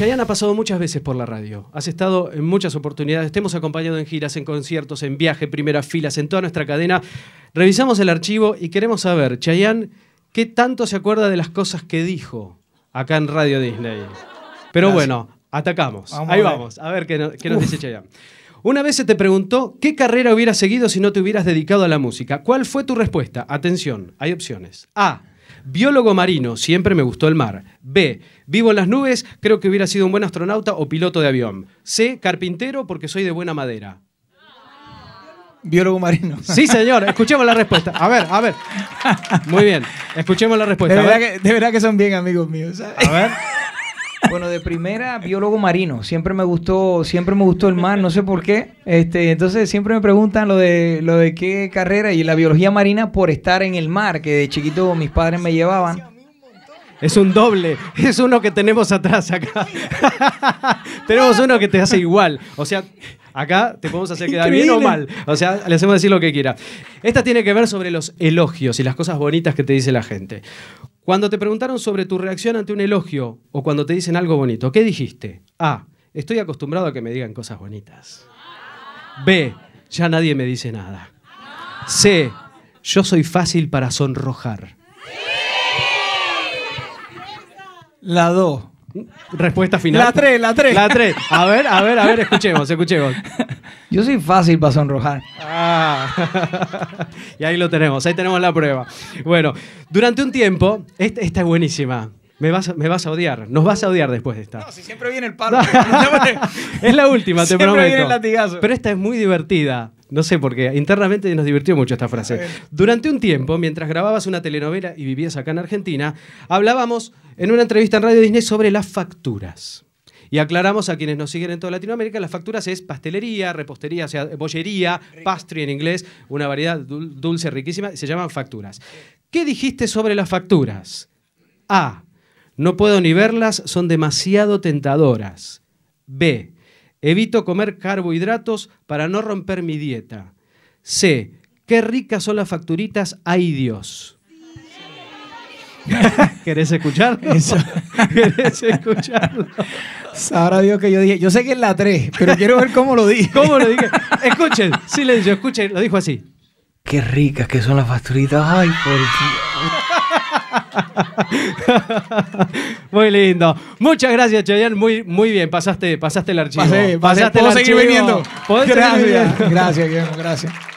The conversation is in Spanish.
Chayanne ha pasado muchas veces por la radio. Has estado en muchas oportunidades. Te hemos acompañado en giras, en conciertos, en viaje, primeras filas, en toda nuestra cadena. Revisamos el archivo y queremos saber, Chayanne, ¿qué tanto se acuerda de las cosas que dijo acá en Radio Disney? Pero bueno, atacamos. Ahí vamos. A ver qué, nos dice Chayanne. Una vez se te preguntó qué carrera hubieras seguido si no te hubieras dedicado a la música. ¿Cuál fue tu respuesta? Atención, hay opciones. A. Biólogo marino, siempre me gustó el mar. B. Vivo en las nubes, creo que hubiera sido un buen astronauta o piloto de avión. C. Carpintero, porque soy de buena madera. Biólogo marino. Sí, señor, escuchemos la respuesta. A ver, a ver. Muy bien, escuchemos la respuesta. De verdad, que, son bien amigos míos. A ver. Bueno, de primera, biólogo marino. Siempre me gustó, siempre me gustó el mar, no sé por qué. Este, entonces siempre me preguntan lo de lo de qué carrera y la biología marina por estar en el mar, que de chiquito mis padres me llevaban. Es un doble, es uno que tenemos atrás acá. tenemos uno que te hace igual. O sea, Acá te podemos hacer quedar bien o mal. O sea, le hacemos decir lo que quiera. Esta tiene que ver sobre los elogios y las cosas bonitas que te dice la gente. Cuando te preguntaron sobre tu reacción ante un elogio o cuando te dicen algo bonito, ¿qué dijiste? A. Estoy acostumbrado a que me digan cosas bonitas. B. Ya nadie me dice nada. C. Yo soy fácil para sonrojar. La 2. Respuesta final. La 3, la 3. La 3. A ver, a ver, a ver, escuchemos, escuchemos. Yo soy fácil para sonrojar. Ah. Y ahí lo tenemos, ahí tenemos la prueba. Bueno, durante un tiempo, esta, es buenísima. Me vas, a odiar, nos vas a odiar después de esta. No, si siempre viene el paro. es la última, te siempre prometo. Viene el latigazo. Pero esta es muy divertida. No sé por qué. Internamente nos divirtió mucho esta frase. Durante un tiempo, mientras grababas una telenovela y vivías acá en Argentina, hablábamos en una entrevista en Radio Disney sobre las facturas. Y aclaramos a quienes nos siguen en toda Latinoamérica, las facturas es pastelería, repostería, o sea, bollería, pastry en inglés, una variedad dulce riquísima, se llaman facturas. ¿Qué dijiste sobre las facturas? A. No puedo ni verlas, son demasiado tentadoras. B. Evito comer carbohidratos para no romper mi dieta. C. Qué ricas son las facturitas, ay Dios. ¿Querés escucharlo? ¿Querés escucharlo? Sabrá Dios que yo dije. Yo sé que es la 3, pero quiero ver cómo lo dije. ¿Cómo lo dije? Escuchen, silencio, escuchen. Lo dijo así. Qué ricas que son las facturitas. Ay, por Dios. muy lindo. Muchas gracias, Cheyenne. Muy, muy bien, pasaste, pasaste el archivo. pasaste ¿Puedo el archivo? viniendo. Gracias, seguir viniendo? Gracias, Guillermo, gracias.